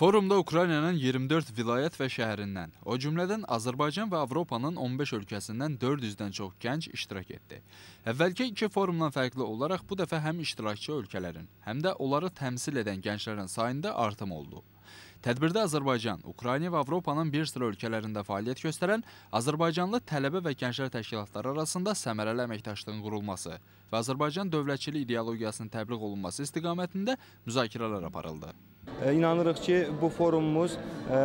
Forumda Ukraynanın 24 vilayət və şəhərindən, o cümlədən Azərbaycan və Avropanın 15 ölkəsindən 400-dən çox gənc iştirak etdi. Əvvəlki iki forumdan fərqli olaraq bu dəfə həm iştirakçı ölkələrin, həm də onları təmsil edən gənclərin sayında artım oldu. Tədbirdə Azərbaycan, Ukrayna və Avropanın bir sıra ölkələrində fəaliyyət göstərən Azərbaycanlı tələbə və gənclər təşkilatları arasında səmərəli əməkdaşlığın qurulması və Azərbaycan dövlətçilik ideologiyasının təbliğ olunması istiqamətində müzakirələr aparıldı. E, inanırıq ki, bu forumumuz e,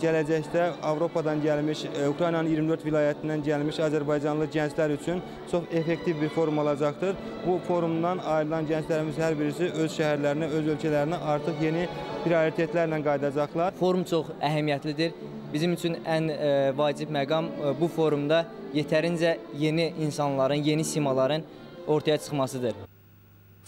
gələcəkdə Avropadan gəlmiş, e, Ukraynanın 24 vilayətindən gəlmiş Azərbaycanlı gənclər üçün çox effektiv bir forum olacaqdır. Bu forumdan ayrılan gənclərimiz hər birisi öz şəhərlərinə, öz ölkələrinə artıq yeni prioritetlərlə yoldan qayıdacaqlar. Forum çox əhəmiyyətlidir. Bizim üçün ən ə, e, vacib məqam ə, e, bu forumda yetərincə yeni insanların, yeni simaların ortaya çıxmasıdır.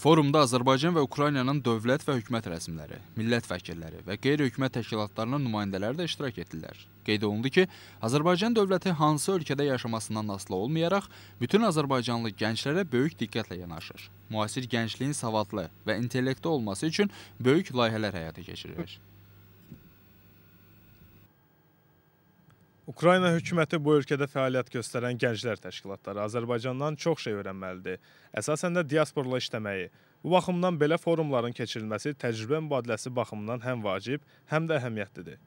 Forumda Azərbaycan və Ukraynanın dövlət və hökumət rəsmləri, millət vəkilləri və qeyri-hökumət təşkilatlarının nümayəndələri də iştirak etdilər. Qeyd olundu ki, Azərbaycan dövləti hansı ölkədə yaşamasından asılı olmayaraq, bütün Azərbaycanlı gənclərə böyük diqqətlə yanaşır. Müasir gəncliyin savadlı və intellekti olması üçün böyük layihələr həyata keçirilir. Ukrayna hökuməti bu ölkədə fəaliyyət göstərən gənclər təşkilatları Azərbaycandan çox şey öyrənməlidir. Əsasən də diasporla işləməyi. Bu baxımdan belə forumların keçirilməsi təcrübə mübadiləsi baxımından həm vacib, həm də əhəmiyyətlidir.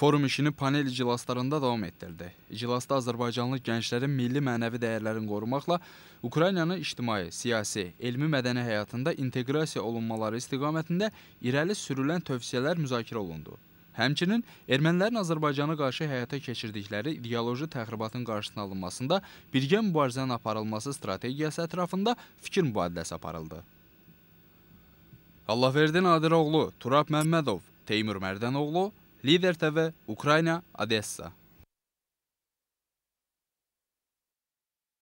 Forum işini panel iclaslarında davam etdirdi. İclasda Azərbaycanlı gənclərin milli mənəvi dəyərlərini qorumaqla Ukraynanın ictimai, siyasi, elmi mədəni həyatında inteqrasiya olunmaları istiqamətində irəli sürülən tövsiyələr müzakirə olundu. Həmçinin ermənilərin Azərbaycana qarşı həyata keçirdikləri ideoloji təxribatın qarşısının alınmasında birgə mübarizənin aparılması strategiyası ətrafında fikir mübadiləsi aparıldı. Allahverdi Nadiroğlu, Turab Məmmədov, Teymur Mərdənoğlu, Lider TV, Ukrayna, Odessa.